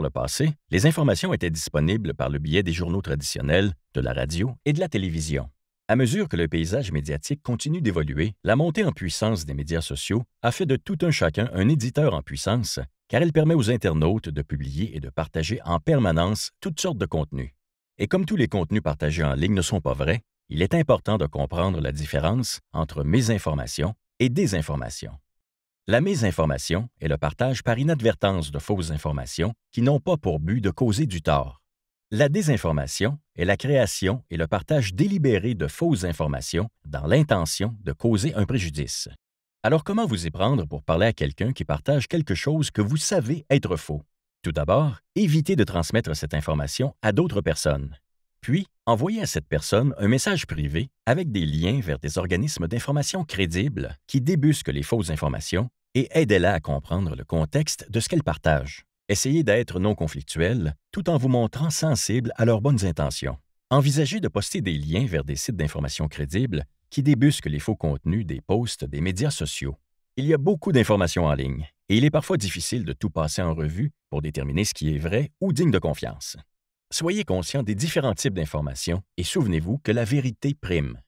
le passé, les informations étaient disponibles par le biais des journaux traditionnels, de la radio et de la télévision. À mesure que le paysage médiatique continue d'évoluer, la montée en puissance des médias sociaux a fait de tout un chacun un éditeur en puissance, car elle permet aux internautes de publier et de partager en permanence toutes sortes de contenus. Et comme tous les contenus partagés en ligne ne sont pas vrais, il est important de comprendre la différence entre mésinformation et désinformation. La mésinformation est le partage par inadvertance de fausses informations qui n'ont pas pour but de causer du tort. La désinformation est la création et le partage délibéré de fausses informations dans l'intention de causer un préjudice. Alors comment vous y prendre pour parler à quelqu'un qui partage quelque chose que vous savez être faux? Tout d'abord, évitez de transmettre cette information à d'autres personnes puis envoyez à cette personne un message privé avec des liens vers des organismes d'information crédibles qui débusquent les fausses informations et aidez-la à comprendre le contexte de ce qu'elle partage. Essayez d'être non conflictuel tout en vous montrant sensible à leurs bonnes intentions. Envisagez de poster des liens vers des sites d'information crédibles qui débusquent les faux contenus des posts des médias sociaux. Il y a beaucoup d'informations en ligne et il est parfois difficile de tout passer en revue pour déterminer ce qui est vrai ou digne de confiance. Soyez conscient des différents types d'informations et souvenez-vous que la vérité prime.